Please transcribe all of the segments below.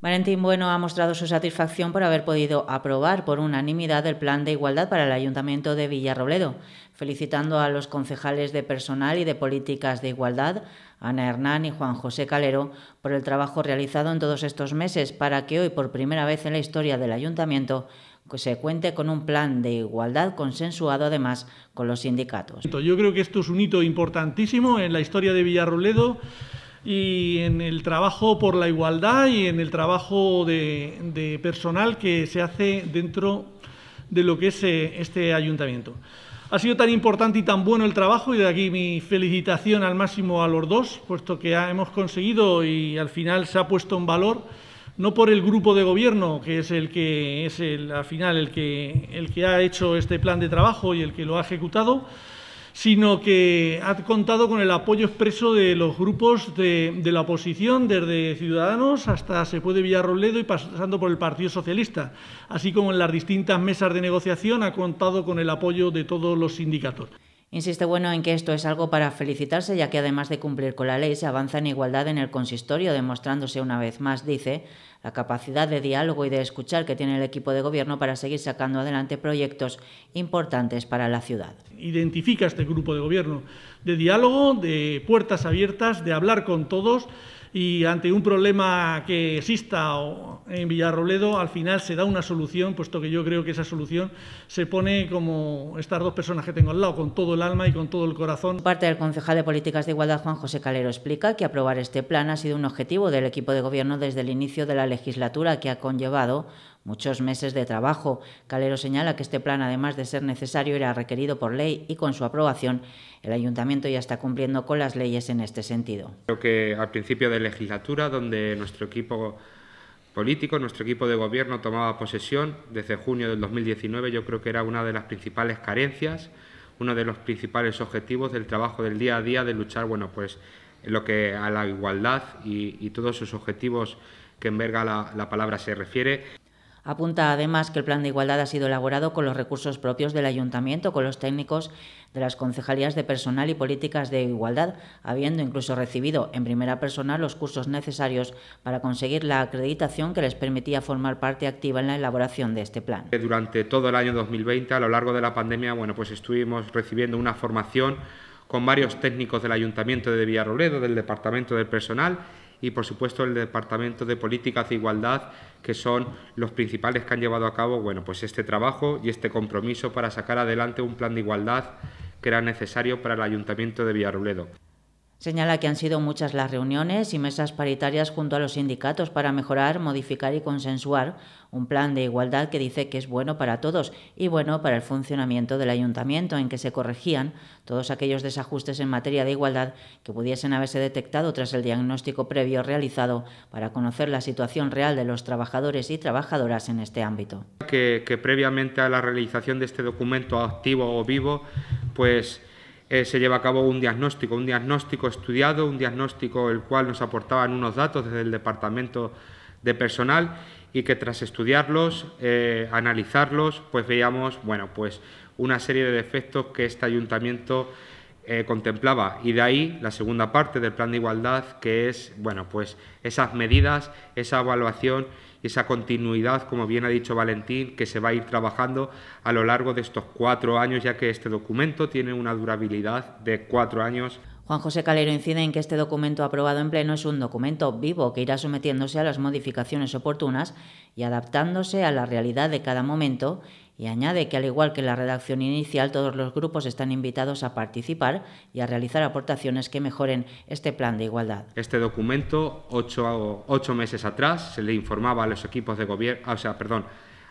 Valentín Bueno ha mostrado su satisfacción por haber podido aprobar por unanimidad el Plan de Igualdad para el Ayuntamiento de Villarrobledo, felicitando a los concejales de Personal y de Políticas de Igualdad, Ana Hernán y Juan José Calero, por el trabajo realizado en todos estos meses para que hoy, por primera vez en la historia del Ayuntamiento, se cuente con un plan de igualdad consensuado además con los sindicatos. Yo creo que esto es un hito importantísimo en la historia de Villarrobledo y en el trabajo por la igualdad y en el trabajo de, personal que se hace dentro de lo que es eh, este ayuntamiento. Ha sido tan importante y tan bueno el trabajo y de aquí mi felicitación al máximo a los dos, puesto que hemos conseguido y al final se ha puesto en valor, no por el grupo de gobierno, que es el que es al final el que, el que ha hecho este plan de trabajo y el que lo ha ejecutado, sino que ha contado con el apoyo expreso de los grupos de, la oposición, desde Ciudadanos hasta Se puede Villarrobledo y pasando por el Partido Socialista, así como en las distintas mesas de negociación ha contado con el apoyo de todos los sindicatos. Insiste Bueno en que esto es algo para felicitarse, ya que además de cumplir con la ley, se avanza en igualdad en el consistorio, demostrándose una vez más, dice, la capacidad de diálogo y de escuchar que tiene el equipo de gobierno para seguir sacando adelante proyectos importantes para la ciudad. Identifica este grupo de gobierno de diálogo, de puertas abiertas, de hablar con todos y ante un problema que exista en Villarrobledo, al final se da una solución, puesto que yo creo que esa solución se pone como estas dos personas que tengo al lado, con todo el alma y con todo el corazón. Parte del concejal de Políticas de Igualdad, Juan José Calero, explica que aprobar este plan ha sido un objetivo del equipo de gobierno desde el inicio de la legislatura que ha conllevado muchos meses de trabajo. Calero señala que este plan, además de ser necesario, era requerido por ley y con su aprobación el ayuntamiento ya está cumpliendo con las leyes en este sentido. Creo que al principio de legislatura, donde nuestro equipo político, nuestro equipo de gobierno tomaba posesión desde junio del 2019, yo creo que era una de las principales carencias, uno de los principales objetivos del trabajo del día a día de luchar, bueno, pues lo que a la igualdad y, todos sus objetivos que enverga la, la palabra se refiere. Apunta además que el plan de igualdad ha sido elaborado con los recursos propios del ayuntamiento, con los técnicos de las concejalías de personal y políticas de igualdad, habiendo incluso recibido en primera persona los cursos necesarios para conseguir la acreditación que les permitía formar parte activa en la elaboración de este plan. Durante todo el año 2020, a lo largo de la pandemia, bueno, pues estuvimos recibiendo una formación con varios técnicos del Ayuntamiento de Villarrobledo, del Departamento del Personal y por supuesto el Departamento de Políticas de Igualdad, que son los principales que han llevado a cabo bueno, pues este trabajo y este compromiso para sacar adelante un plan de igualdad que era necesario para el Ayuntamiento de Villarrobledo. Señala que han sido muchas las reuniones y mesas paritarias junto a los sindicatos para mejorar, modificar y consensuar un plan de igualdad que dice que es bueno para todos y bueno para el funcionamiento del ayuntamiento, en que se corregían todos aquellos desajustes en materia de igualdad que pudiesen haberse detectado tras el diagnóstico previo realizado para conocer la situación real de los trabajadores y trabajadoras en este ámbito. Que, previamente a la realización de este documento activo o vivo, pues eh, se lleva a cabo un diagnóstico, un diagnóstico estudiado, un diagnóstico el cual nos aportaban unos datos desde el departamento de personal y que tras estudiarlos, eh, analizarlos, pues veíamos, bueno, pues una serie de defectos que este ayuntamiento eh, contemplaba. Y de ahí la segunda parte del plan de igualdad, que es bueno, pues esas medidas, esa evaluación y esa continuidad, como bien ha dicho Valentín, que se va a ir trabajando a lo largo de estos cuatro años, ya que este documento tiene una durabilidad de cuatro años. Juan José Calero incide en que este documento aprobado en pleno es un documento vivo que irá sometiéndose a las modificaciones oportunas y adaptándose a la realidad de cada momento y añade que al igual que la redacción inicial todos los grupos están invitados a participar y a realizar aportaciones que mejoren este plan de igualdad. Este documento, ocho, meses atrás, se le informaba a los equipos de gobierno, o sea, perdón,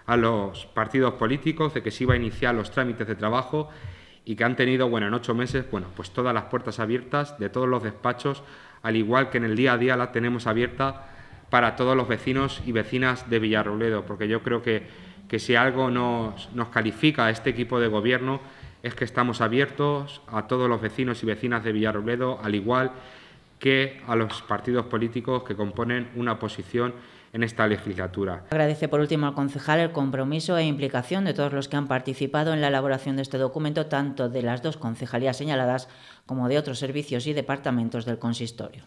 a los partidos políticos de que se iba a iniciar los trámites de trabajo y que han tenido, bueno, en ocho meses, bueno, pues todas las puertas abiertas de todos los despachos, al igual que en el día a día la tenemos abierta para todos los vecinos y vecinas de Villarrobledo, porque yo creo que, que si algo nos, nos califica a este equipo de gobierno es que estamos abiertos a todos los vecinos y vecinas de Villarrobledo, al igual que a los partidos políticos que componen una posición en esta legislatura. Agradece por último al concejal el compromiso e implicación de todos los que han participado en la elaboración de este documento, tanto de las dos concejalías señaladas como de otros servicios y departamentos del consistorio.